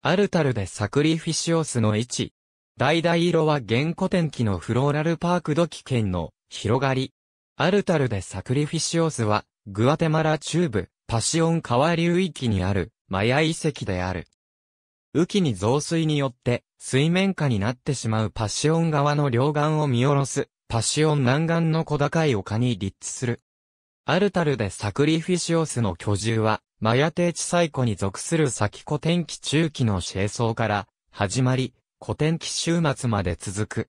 アルタルでサクリフィシオスの位置。大々色は原古典気のフローラルパーク土器圏の広がり。アルタルでサクリフィシオスは、グアテマラ中部、パシオン川流域にある、マヤ遺跡である。雨季に増水によって、水面下になってしまうパシオン川の両岸を見下ろす、パシオン南岸の小高い丘に立地する。アルタルでサクリフィシオスの居住は、マヤチ地最古に属する先古天気中期の清掃から始まり、古天気終末まで続く。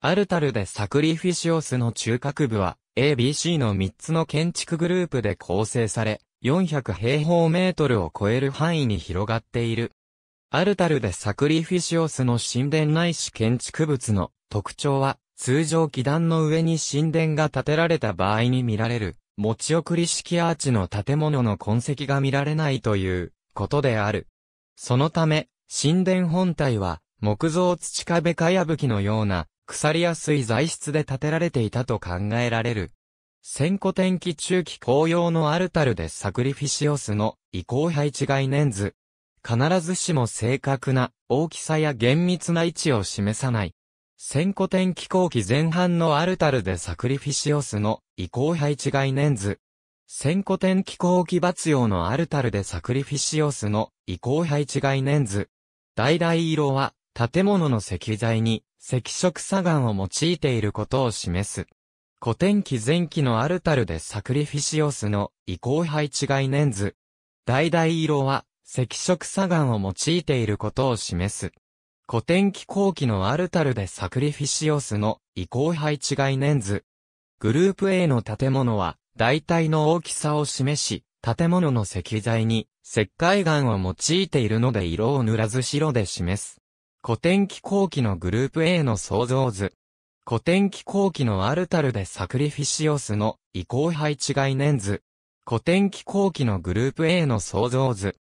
アルタルでサクリフィシオスの中核部は ABC の3つの建築グループで構成され、400平方メートルを超える範囲に広がっている。アルタルでサクリフィシオスの神殿ないし建築物の特徴は、通常基壇の上に神殿が建てられた場合に見られる持ち送り式アーチの建物の痕跡が見られないということである。そのため、神殿本体は木造土壁かやぶきのような腐りやすい材質で建てられていたと考えられる。千古天気中期紅葉のアルタルでサクリフィシオスの移行配置概念図。必ずしも正確な大きさや厳密な位置を示さない。千古天気後期前半のアルタルでサクリフィシオスの移行配置概念図。千古天気後期抜用のアルタルでサクリフィシオスの移行配置概念図。橙々色は建物の石材に赤色砂岩を用いていることを示す。古典期前期のアルタルでサクリフィシオスの移行配置概念図。橙々色は赤色砂岩を用いていることを示す。古典機候期のアルタルでサクリフィシオスの移行配置概念図。グループ A の建物は大体の大きさを示し、建物の石材に石灰岩を用いているので色を塗らず白で示す。古典機候期のグループ A の創造図。古典機候期のアルタルでサクリフィシオスの移行配置概念図。古典機候期のグループ A の創造図。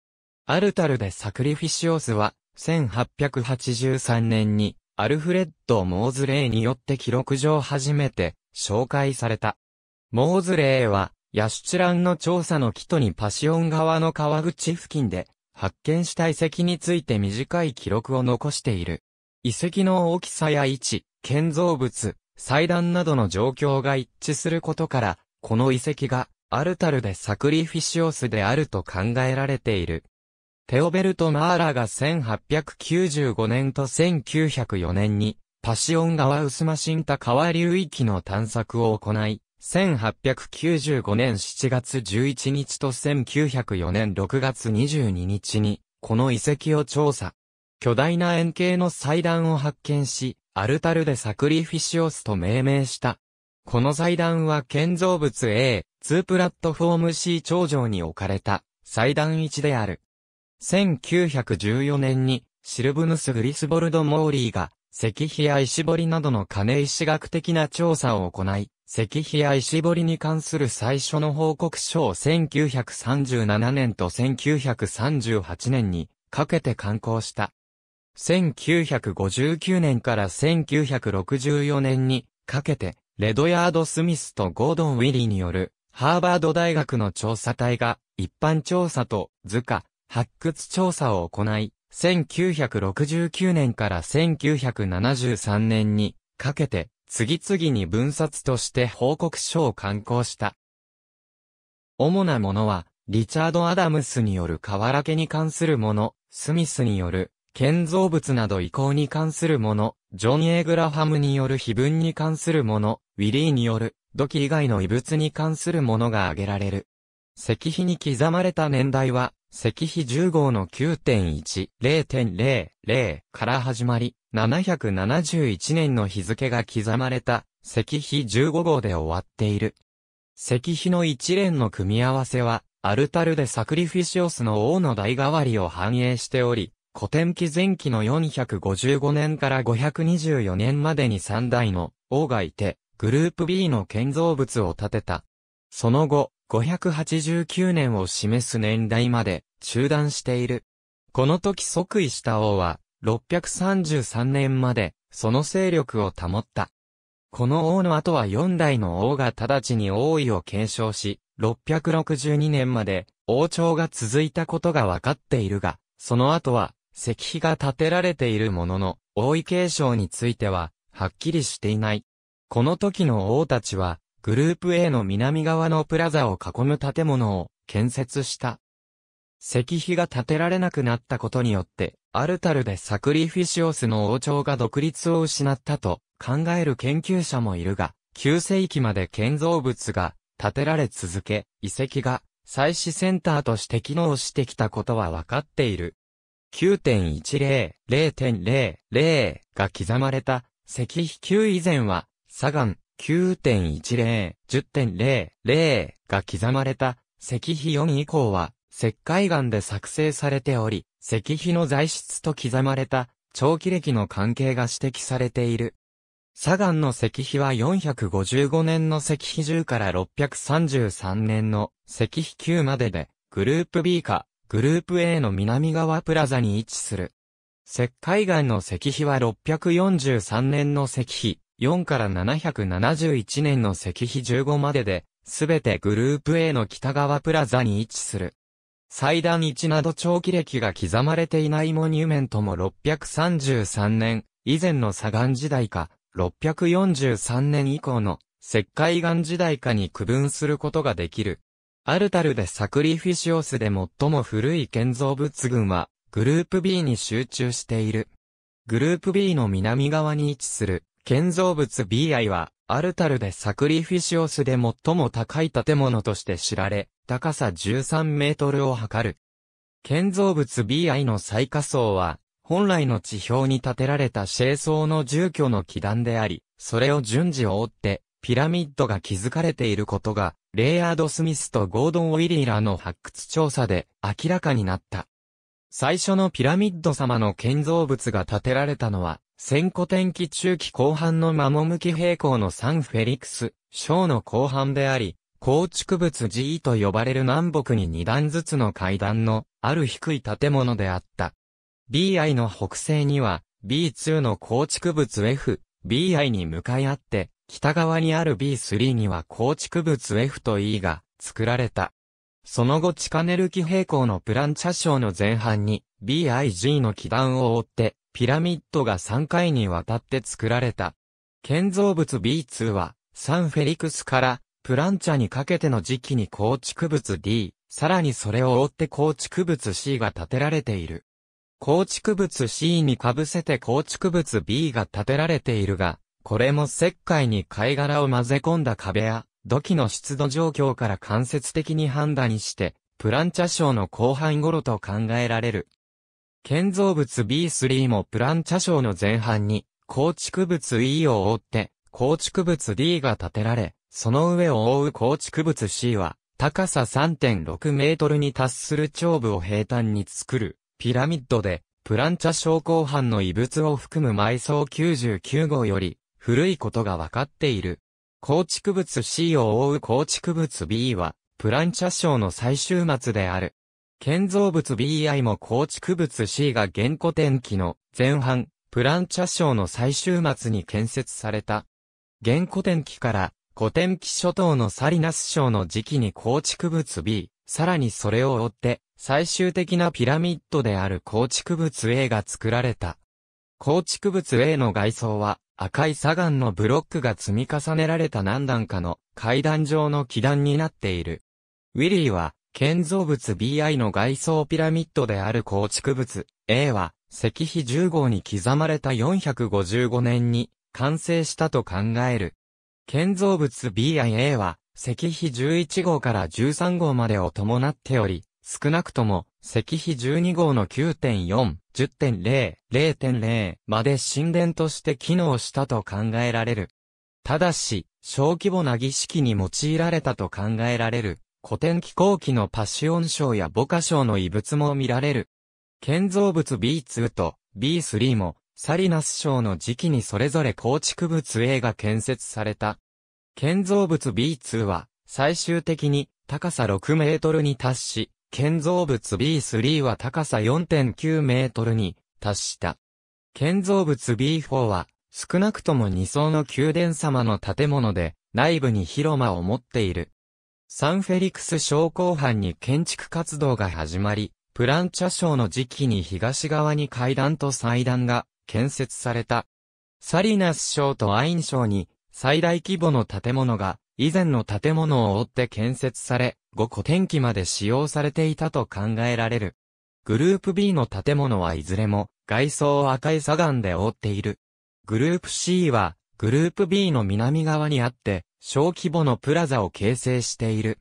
アルタルでサクリフィシオスは1883年にアルフレッド・モーズレーによって記録上初めて紹介された。モーズレーはヤシュチランの調査の基礎にパシオン川の川口付近で発見した遺跡について短い記録を残している。遺跡の大きさや位置、建造物、祭壇などの状況が一致することから、この遺跡がアルタルでサクリフィシオスであると考えられている。テオベルト・マーラが1895年と1904年に、パシオン川薄シンタ川流域の探索を行い、1895年7月11日と1904年6月22日に、この遺跡を調査。巨大な円形の祭壇を発見し、アルタルでサクリフィシオスと命名した。この祭壇は建造物 A、2プラットフォーム C 頂上に置かれた祭壇1である。1914年にシルブヌス・グリスボルド・モーリーが石碑や石彫りなどの金石学的な調査を行い、石碑や石彫りに関する最初の報告書を1937年と1938年にかけて刊行した。1959年から1964年にかけて、レドヤード・スミスとゴードン・ウィリーによるハーバード大学の調査隊が一般調査と図鑑、発掘調査を行い、1969年から1973年にかけて次々に分冊として報告書を刊行した。主なものは、リチャード・アダムスによる河原家に関するもの、スミスによる建造物など遺構に関するもの、ジョン・エグラハムによる碑文に関するもの、ウィリーによる土器以外の遺物に関するものが挙げられる。石碑に刻まれた年代は石碑1号の9.1、0.00から始まり、771年の日付が刻まれた石碑15号で終わっている。石碑の一連の組み合わせは、アルタルでサクリフィシオスの王の代替わりを反映しており、古典期前期の455年から524年までに3代の王がいて、グループ B の建造物を建てた。その後、589年を示す年代まで中断している。この時即位した王は、633年まで、その勢力を保った。この王の後は4代の王が直ちに王位を継承し、662年まで王朝が続いたことが分かっているが、その後は石碑が建てられているものの、王位継承については、はっきりしていない。この時の王たちは、グループ A の南側のプラザを囲む建物を建設した。石碑が建てられなくなったことによって、アルタルでサクリフィシオスの王朝が独立を失ったと考える研究者もいるが、9世紀まで建造物が建てられ続け、遺跡が祭祀センターとして機能してきたことは分かっている。9.10、0.0、0が刻まれた石碑級以前は、サガン、9.10、10.0、0が刻まれた石碑4以降は石灰岩で作成されており、石碑の材質と刻まれた長期歴の関係が指摘されている。砂岩の石碑は455年の石碑10から633年の石碑9までで、グループ B か、グループ A の南側プラザに位置する。石灰岩の石碑は643年の石碑、4から771年の石碑15までで、すべてグループ A の北側プラザに位置する。祭壇1など長期歴が刻まれていないモニュメントも633年以前の砂岩時代か、643年以降の石灰岩時代かに区分することができる。アルタルでサクリフィシオスで最も古い建造物群は、グループ B に集中している。グループ B の南側に位置する建造物 BI は、アルタルでサクリフィシオスで最も高い建物として知られ、高さ13メートルを測る。建造物 BI の最下層は、本来の地表に建てられた清掃の住居の基壇であり、それを順次覆って、ピラミッドが築かれていることが、レイアード・スミスとゴードン・ウィリーらの発掘調査で明らかになった。最初のピラミッド様の建造物が建てられたのは、先古天気中期後半の間も向き平行のサンフェリクス、章の後半であり、構築物 g と呼ばれる南北に2段ずつの階段のある低い建物であった。BI の北西には B2 の構築物 F、BI に向かい合って、北側にある B3 には構築物 F と E が作られた。その後地下ネルキ平行のプランチャ章の前半に BIG の基段を追ってピラミッドが3回にわたって作られた。建造物 B2 は、サンフェリクスからプランチャにかけての時期に構築物 D、さらにそれを追って構築物 C が建てられている。構築物 C に被せて構築物 B が建てられているが、これも石灰に貝殻を混ぜ込んだ壁や、土器の湿度状況から間接的に判断して、プランチャ省の後半頃と考えられる。建造物 B3 もプラン茶章の前半に、構築物 E を覆って、構築物 D が建てられ、その上を覆う構築物 C は、高さ3.6メートルに達する長部を平坦に作る、ピラミッドで、プランチャ工班の遺物を含む埋葬99号より、古いことが分かっている。構築物 C を覆う構築物 B は、プランチャの最終末である。建造物 BI も構築物 C が原古典期の前半、プランチャ省の最終末に建設された。原古典期から古典期諸島のサリナス省の時期に構築物 B、さらにそれを追って、最終的なピラミッドである構築物 A が作られた。構築物 A の外装は、赤い砂岩のブロックが積み重ねられた何段かの階段状の基段になっている。ウィリーは、建造物 BI の外装ピラミッドである構築物 A は、石碑10号に刻まれた455年に完成したと考える。建造物 BIA は、石碑11号から13号までを伴っており、少なくとも、石碑12号の9.4、10.0、0.0まで神殿として機能したと考えられる。ただし、小規模な儀式に用いられたと考えられる。古典気候機のパッシオン賞やボカ賞の遺物も見られる。建造物 B2 と B3 も、サリナス賞の時期にそれぞれ構築物 A が建設された。建造物 B2 は、最終的に高さ6メートルに達し、建造物 B3 は高さ4.9メートルに達した。建造物 B4 は、少なくとも2層の宮殿様の建物で、内部に広間を持っている。サンフェリクス商工班に建築活動が始まり、プランチャ省の時期に東側に階段と祭壇が建設された。サリナス省とアイン省に最大規模の建物が以前の建物を追って建設され、5個天気まで使用されていたと考えられる。グループ B の建物はいずれも外装を赤い砂岩で覆っている。グループ C はグループ B の南側にあって、小規模のプラザを形成している。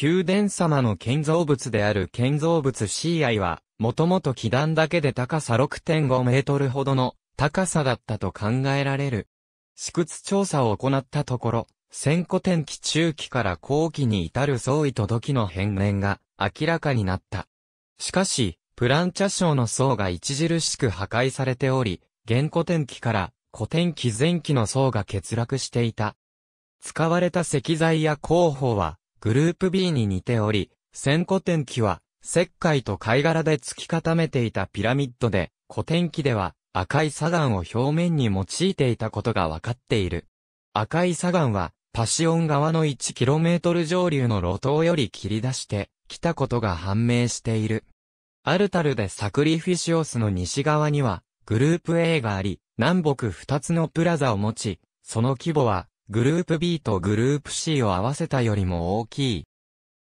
宮殿様の建造物である建造物 CI は、もともと基壇だけで高さ6.5メートルほどの高さだったと考えられる。試掘調査を行ったところ、先古天気中期から後期に至る相違と土器の変面が明らかになった。しかし、プランチャ賞の層が著しく破壊されており、原古天気から古天気前期の層が欠落していた。使われた石材や工法は、グループ B に似ており、先古天気は、石灰と貝殻で突き固めていたピラミッドで、古天気では、赤い砂岩を表面に用いていたことが分かっている。赤い砂岩は、パシオン側の 1km 上流の路頭より切り出して、来たことが判明している。アルタルでサクリフィシオスの西側には、グループ A があり、南北2つのプラザを持ち、その規模は、グループ B とグループ C を合わせたよりも大きい。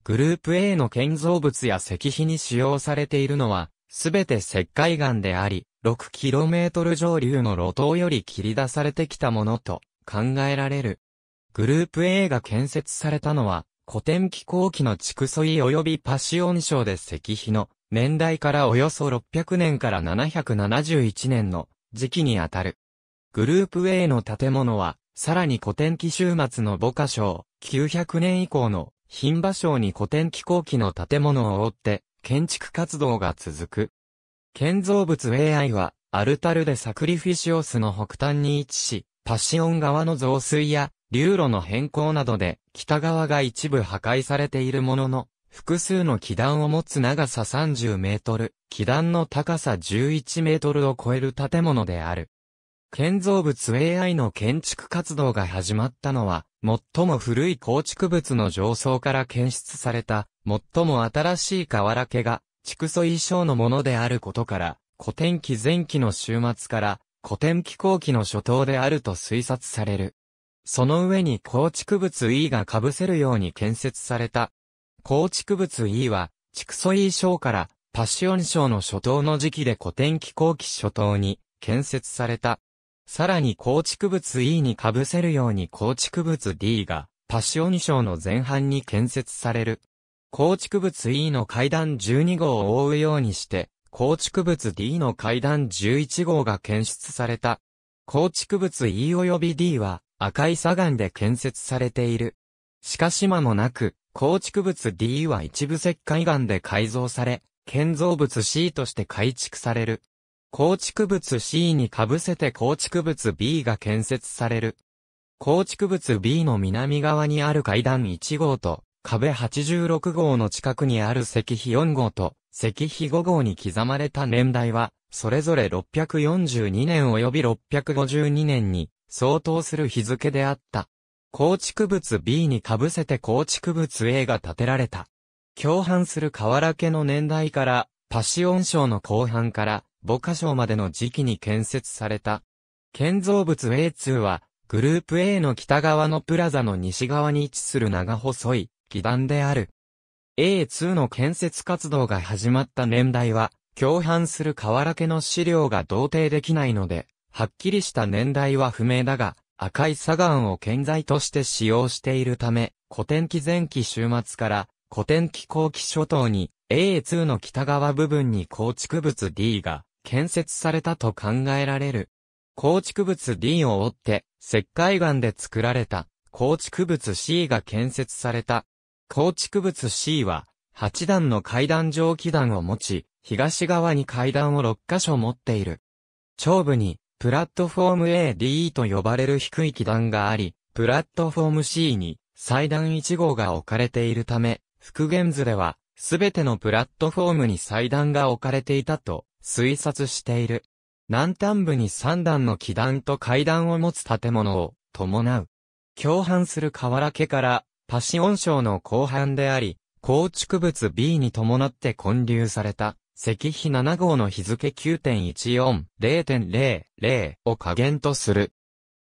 グループ A の建造物や石碑に使用されているのは、すべて石灰岩であり、6km 上流の路頭より切り出されてきたものと考えられる。グループ A が建設されたのは、古典気候期の畜ソイ及びパシオン省で石碑の年代からおよそ600年から771年の時期にあたる。グループ A の建物はさらに古典期終末の母歌賞、900年以降の牝馬賞に古典期後期の建物を追って、建築活動が続く。建造物 AI は、アルタルでサクリフィシオスの北端に位置し、パシオン側の増水や、流路の変更などで、北側が一部破壊されているものの、複数の基段を持つ長さ30メートル、基段の高さ11メートルを超える建物である。建造物 AI の建築活動が始まったのは、最も古い構築物の上層から検出された、最も新しい瓦家が、畜素衣装のものであることから、古典期前期の終末から、古典期後期の初頭であると推察される。その上に構築物 E が被せるように建設された。構築物 E は、畜素衣装から、パッション章の初頭の時期で古典期後期初頭に、建設された。さらに構築物 E に被せるように構築物 D が、パッション章の前半に建設される。構築物 E の階段12号を覆うようにして、構築物 D の階段11号が検出された。構築物 E 及び D は赤い砂岩で建設されている。しかし間もなく、構築物 D は一部石灰岩で改造され、建造物 C として改築される。構築物 C に被せて構築物 B が建設される。構築物 B の南側にある階段1号と、壁86号の近くにある石碑4号と、石碑5号に刻まれた年代は、それぞれ642年及び652年に相当する日付であった。構築物 B に被せて構築物 A が建てられた。共犯する河原家の年代から、パシオン省の後半から、母箇所までの時期に建設された。建造物 A2 は、グループ A の北側のプラザの西側に位置する長細い基壇である。A2 の建設活動が始まった年代は、共犯する河原家の資料が同定できないので、はっきりした年代は不明だが、赤い砂岩を建材として使用しているため、古典期前期終末から古典期後期初頭に A2 の北側部分に構築物 D が建設されたと考えられる。構築物 D を追って、石灰岩で作られた、構築物 C が建設された。構築物 C は、8段の階段上気段を持ち、東側に階段を6箇所持っている。頂部に、プラットフォーム ADE と呼ばれる低い気段があり、プラットフォーム C に、祭壇1号が置かれているため、復元図では、すべてのプラットフォームに祭壇が置かれていたと推察している。南端部に三段の基段と階段を持つ建物を伴う。共犯する河原家からパシオン省の後半であり、構築物 B に伴って建立された石碑7号の日付9.14、0.00を加減とする。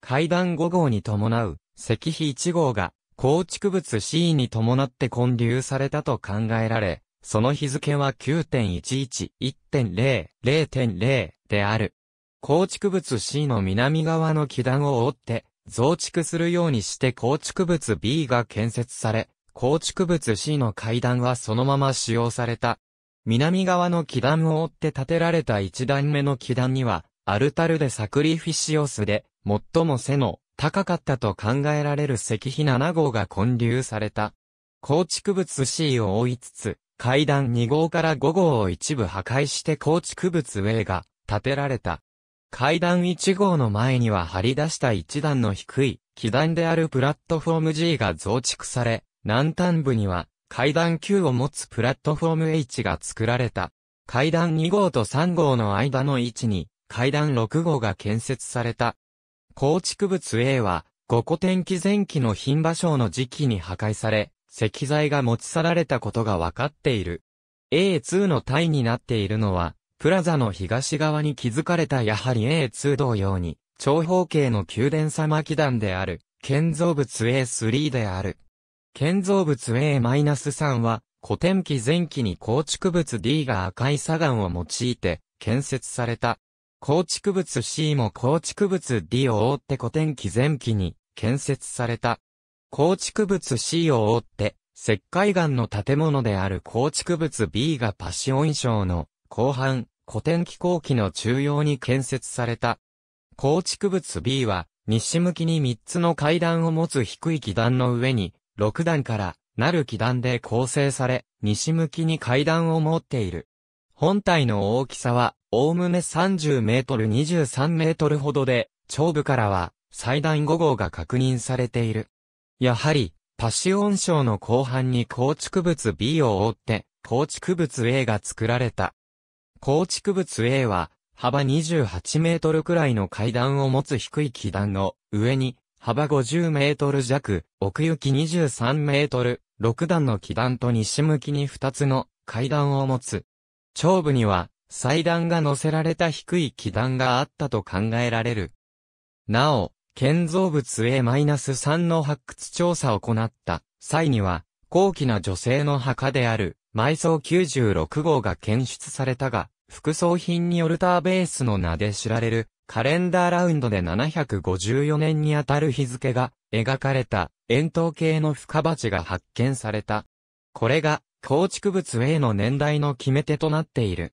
階段5号に伴う石碑1号が構築物 C に伴って建立されたと考えられ、その日付は9.11、1.0、0.0である。構築物 C の南側の基段を覆って、増築するようにして構築物 B が建設され、構築物 C の階段はそのまま使用された。南側の基段を覆って建てられた1段目の基段には、アルタルでサクリフィシオスで、最も背の高かったと考えられる石碑7号が建立された。構築物 C を覆いつつ、階段2号から5号を一部破壊して構築物 A が建てられた。階段1号の前には張り出した1段の低い、基段であるプラットフォーム G が増築され、南端部には階段9を持つプラットフォーム H が作られた。階段2号と3号の間の位置に階段6号が建設された。構築物 A は、五個天気前期の品場所の時期に破壊され、石材が持ち去られたことが分かっている。A2 の体になっているのは、プラザの東側に築かれたやはり A2 同様に、長方形の宮殿様基壇である、建造物 A3 である。建造物 A-3 は、古典期前期に構築物 D が赤い砂岩を用いて、建設された。構築物 C も構築物 D を覆って古典期前期に、建設された。構築物 C を覆って、石灰岩の建物である構築物 B がパシオン省の後半、古典気候期の中央に建設された。構築物 B は、西向きに3つの階段を持つ低い基段の上に、6段からなる基段で構成され、西向きに階段を持っている。本体の大きさは、おおむね30メートル23メートルほどで、上部からは、最大5号が確認されている。やはり、パシオン賞の後半に構築物 B を覆って、構築物 A が作られた。構築物 A は、幅28メートルくらいの階段を持つ低い基段の上に、幅50メートル弱、奥行き23メートル、6段の基段と西向きに2つの階段を持つ。頂部には、祭壇が乗せられた低い基段があったと考えられる。なお、建造物 A-3 の発掘調査を行った際には、高貴な女性の墓である埋葬96号が検出されたが、副葬品によるターベースの名で知られるカレンダーラウンドで754年にあたる日付が描かれた円筒形の深鉢が発見された。これが構築物 A の年代の決め手となっている。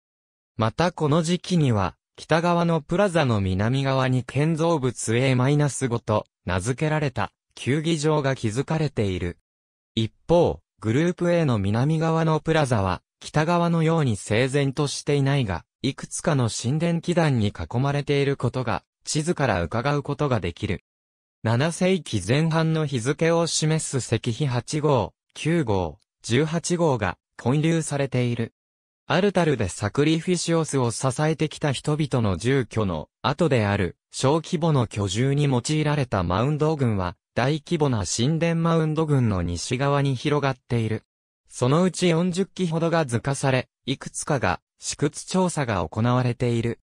またこの時期には北側のプラザの南側に建造物 A-5 と名付けられた球技場が築かれている。一方、グループ A の南側のプラザは、北側のように整然としていないが、いくつかの神殿基壇に囲まれていることが、地図から伺うことができる。7世紀前半の日付を示す石碑8号、9号、18号が混流されている。アルタルでサクリフィシオスを支えてきた人々の住居の後である小規模の居住に用いられたマウンド群は大規模な神殿マウンド群の西側に広がっている。そのうち40基ほどが図化され、いくつかが試屈調査が行われている。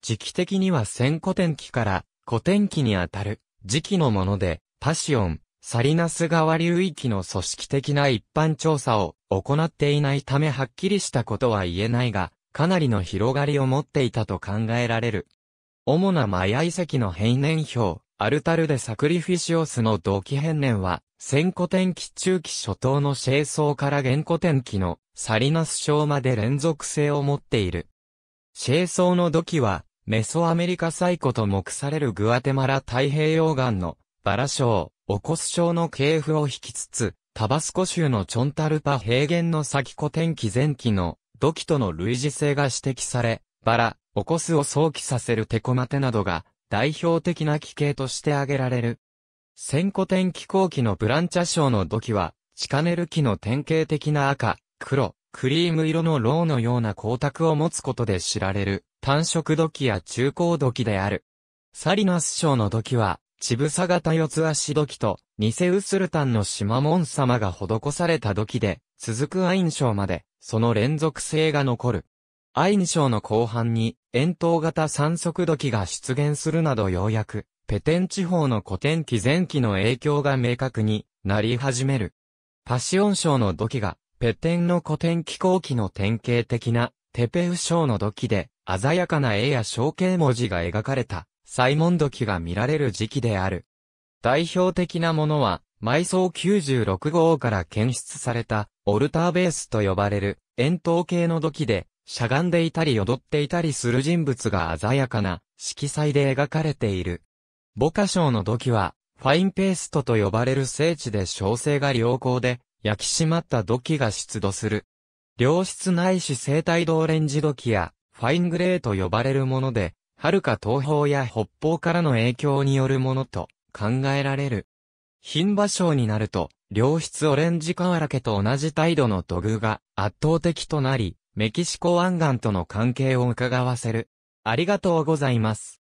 時期的には先古典期から古典期にあたる時期のもので、パシオン、サリナス川流域の組織的な一般調査を行っていないためはっきりしたことは言えないが、かなりの広がりを持っていたと考えられる。主なマヤ遺跡の平年表、アルタルデ・サクリフィシオスの同期変年は、先古天気中期初頭の清掃から現古天気のサリナス症まで連続性を持っている。清掃の土器は、メソアメリカ最古と目されるグアテマラ太平洋岸のバラ礁、オコス症の系譜を引きつつ、タバスコ州のチョンタルパ平原の先古天気前期の土器との類似性が指摘され、バラ、オコスを想起させるテコマテなどが代表的な奇形として挙げられる。先古天気後期のブランチャ賞の土器は、チカネル期の典型的な赤、黒、クリーム色のローのような光沢を持つことで知られる単色土器や中高土器である。サリナス賞の土器は、ちぶさ型四つ足土器と、ニセウスルタンの島ン様が施された土器で、続くアイン章まで、その連続性が残る。アイン章の後半に、円筒型三足土器が出現するなどようやく、ペテン地方の古典期前期の影響が明確になり始める。パシオン章の土器が、ペテンの古典期後期の典型的な、テペウ章の土器で、鮮やかな絵や象形文字が描かれたサイモン土器が見られる時期である。代表的なものは、埋葬96号から検出された、オルターベースと呼ばれる、円筒形の土器で、しゃがんでいたり踊っていたりする人物が鮮やかな、色彩で描かれている。母歌賞の土器は、ファインペーストと呼ばれる聖地で焼成が良好で、焼き締まった土器が出土する。良質ないし生態ドオレンジ土器や、ファイングレーと呼ばれるもので、遥か東方や北方からの影響によるものと考えられる。牝馬賞になると、良質オレンジ瓦家と同じ態度の土偶が圧倒的となり、メキシコ湾岸との関係を伺わせる。ありがとうございます。